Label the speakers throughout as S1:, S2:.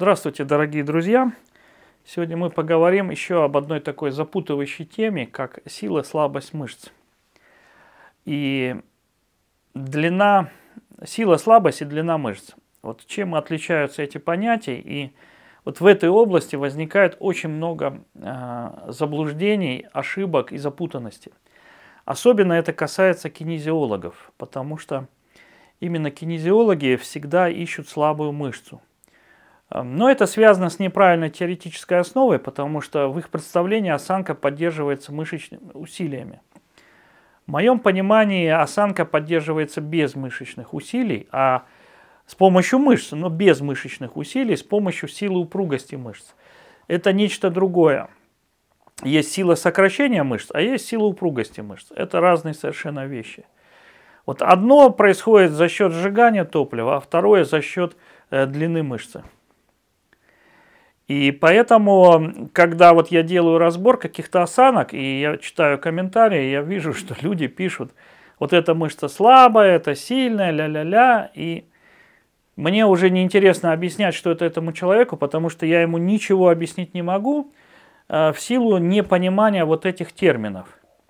S1: Здравствуйте, дорогие друзья! Сегодня мы поговорим еще об одной такой запутывающей теме, как сила слабость мышц. И длина, сила, слабость и длина мышц. Вот чем отличаются эти понятия. И вот в этой области возникает очень много а, заблуждений, ошибок и запутанности. Особенно это касается кинезиологов, потому что именно кинезиологи всегда ищут слабую мышцу – Эм, но это связано с неправильной теоретической основой, потому что в их представлении осанка поддерживается мышечными усилиями. В моем понимании осанка поддерживается без мышечных усилий, а с помощью мышц, но без мышечных усилий, с помощью силы упругости мышц. Это нечто другое. Есть сила сокращения мышц, а есть сила упругости мышц. Это разные совершенно вещи. Вот одно происходит за счет сжигания топлива, а второе за счет э, длины мышцы. И поэтому, когда вот я делаю разбор каких-то осанок, и я читаю комментарии, я вижу, что люди пишут, вот эта мышца слабая, это сильная, ля-ля-ля, и мне уже неинтересно объяснять, что это этому человеку, потому что я ему ничего объяснить не могу э, в силу непонимания вот этих терминов,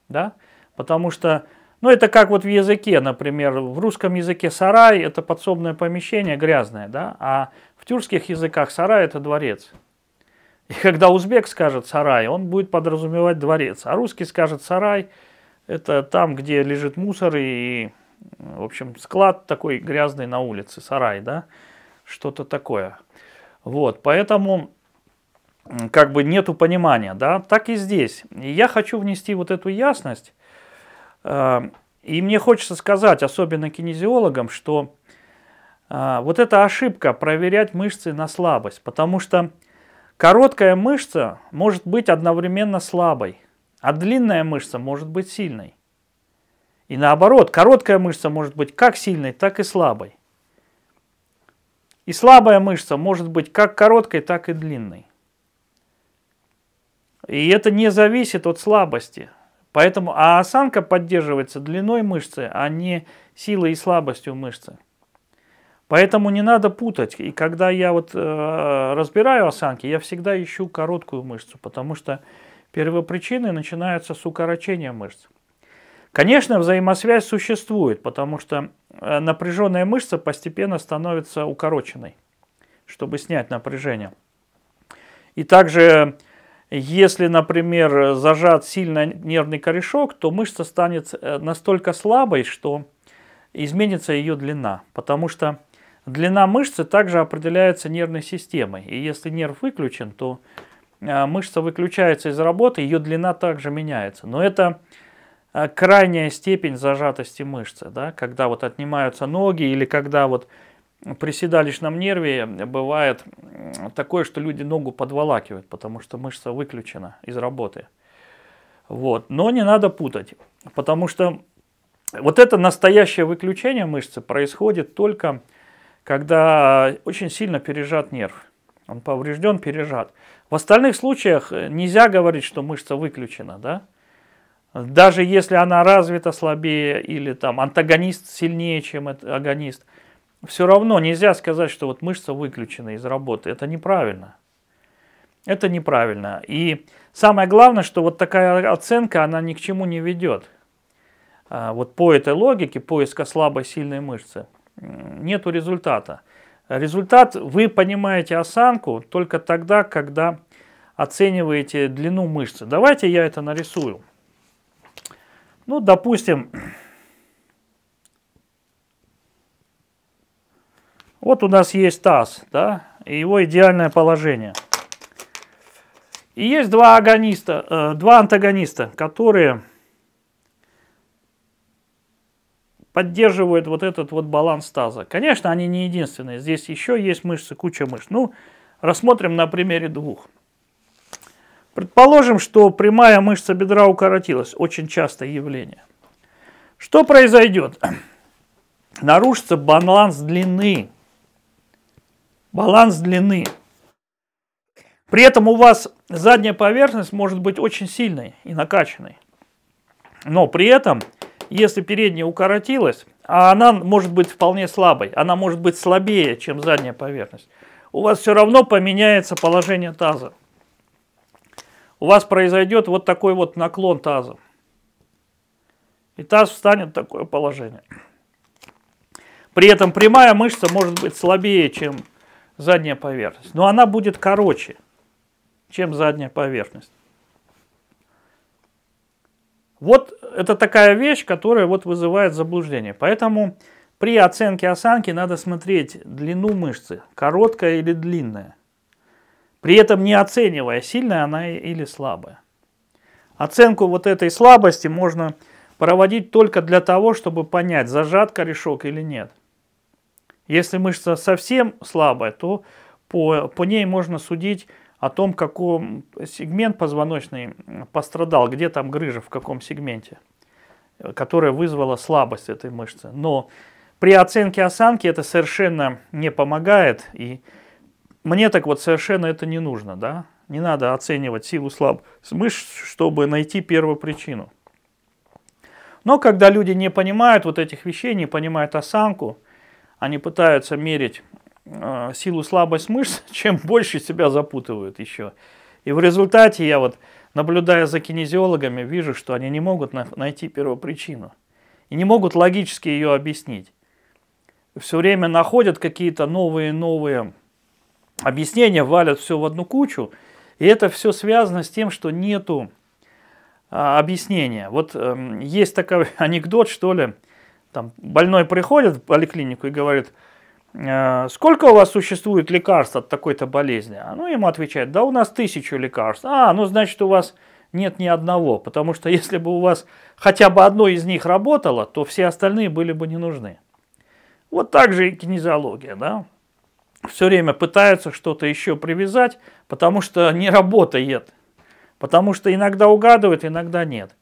S1: да, потому что ну, это как вот в языке, например, в русском языке сарай – это подсобное помещение грязное, да, а в тюркских языках сарай – это дворец. И когда узбек скажет сарай, он будет подразумевать дворец, а русский скажет сарай, это там, где лежит мусор и, в общем, склад такой грязный на улице, сарай, да, что-то такое. Вот, поэтому как бы нету понимания, да, так и здесь. И я хочу внести вот эту ясность, э, и мне хочется сказать, особенно кинезиологам, что э, вот эта ошибка проверять мышцы на слабость, потому что Короткая мышца может быть одновременно слабой, а длинная мышца может быть сильной. И наоборот, короткая мышца может быть как сильной, так и слабой. И слабая мышца может быть как короткой, так и длинной. И это не зависит от слабости. Поэтому а осанка поддерживается длиной мышцы, а не силой и слабостью мышцы. Поэтому не надо путать. И когда я вот э, разбираю осанки, я всегда ищу короткую мышцу, потому что первопричины начинаются с укорочения мышц. Конечно, взаимосвязь существует, потому что э, напряженная мышца постепенно становится укороченной, чтобы снять напряжение. И также, если, например, зажат сильно нервный корешок, то мышца станет э, настолько слабой, что изменится ее длина, потому что Длина мышцы также определяется нервной системой. И если нерв выключен, то а, мышца выключается из работы, ее длина также меняется. Но это а, крайняя степень зажатости мышцы, да, когда вот отнимаются ноги или когда вот при седалищном нерве бывает такое, что люди ногу подволакивают, потому что мышца выключена из работы. Вот. Но не надо путать, потому что вот это настоящее выключение мышцы происходит только когда очень сильно пережат нерв. Он поврежден, пережат. В остальных случаях э, нельзя говорить, что мышца выключена, да? Даже если она развита слабее или там антагонист сильнее, чем агонист, все равно нельзя сказать, что вот мышца выключена из работы. Это неправильно. Это неправильно. И самое главное, что вот такая оценка, она ни к чему не ведет. А, вот по этой логике поиска слабой, сильной мышцы – нету результата. Результат вы понимаете осанку только тогда, когда оцениваете длину мышцы. Давайте я это нарисую. Ну, допустим, вот у нас есть таз, да, и его идеальное положение. И есть два агониста, э, два антагониста, которые поддерживают вот этот вот баланс таза. Конечно, они не единственные. Здесь еще есть мышцы, куча мышц. Ну, рассмотрим на примере двух. Предположим, что прямая мышца бедра укоротилась. Очень частое явление. Что произойдет? Нарушится баланс длины. Баланс длины. При этом у вас задняя поверхность может быть очень сильной и накачанной. Но при этом если передняя укоротилась, а она может быть вполне слабой, она может быть слабее, чем задняя поверхность, у вас все равно поменяется положение таза. У вас произойдет вот такой вот наклон таза. И таз встанет в такое положение. При этом прямая мышца может быть слабее, чем задняя поверхность. Но она будет короче, чем задняя поверхность. Вот это такая вещь, которая вот вызывает заблуждение. Поэтому при оценке осанки надо смотреть длину мышцы, короткая или длинная. При этом не оценивая, сильная она или слабая. Оценку вот этой слабости можно проводить только для того, чтобы понять, зажат корешок или нет. Если мышца совсем слабая, то по, по ней можно судить о том, каком сегмент позвоночный пострадал, где там грыжа, в каком сегменте, которая вызвала слабость этой мышцы. Но при оценке осанки это совершенно не помогает, и мне так вот совершенно это не нужно, да? Не надо оценивать силу слаб мышц, чтобы найти первую причину. Но когда люди не понимают вот этих вещей, не понимают осанку, они пытаются мерить Э, силу слабость мышц, чем больше себя запутывают еще. И в результате я вот, наблюдая за кинезиологами, вижу, что они не могут на найти первопричину. И не могут логически ее объяснить. Все время находят какие-то новые-новые объяснения, валят все в одну кучу. И это все связано с тем, что нету а, объяснения. Вот э, есть такой анекдот, что ли, там больной приходит в поликлинику и говорит – Э, сколько у вас существует лекарств от такой-то болезни? А, ну, ему отвечает, да у нас тысячу лекарств. А, ну, значит, у вас нет ни одного, потому что если бы у вас хотя бы одно из них работало, то все остальные были бы не нужны. Вот так же и кинезиология, да? Все время пытаются что-то еще привязать, потому что не работает. Потому что иногда угадывают, иногда нет.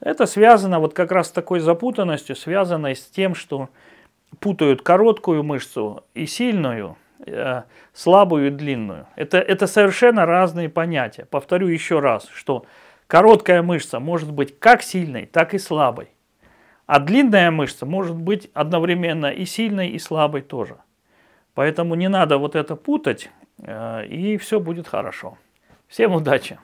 S1: Это связано вот как раз с такой запутанностью, связано с тем, что путают короткую мышцу и сильную, э, слабую и длинную. Это, это совершенно разные понятия. Повторю еще раз, что короткая мышца может быть как сильной, так и слабой. А длинная мышца может быть одновременно и сильной, и слабой тоже. Поэтому не надо вот это путать, э, и все будет хорошо. Всем удачи!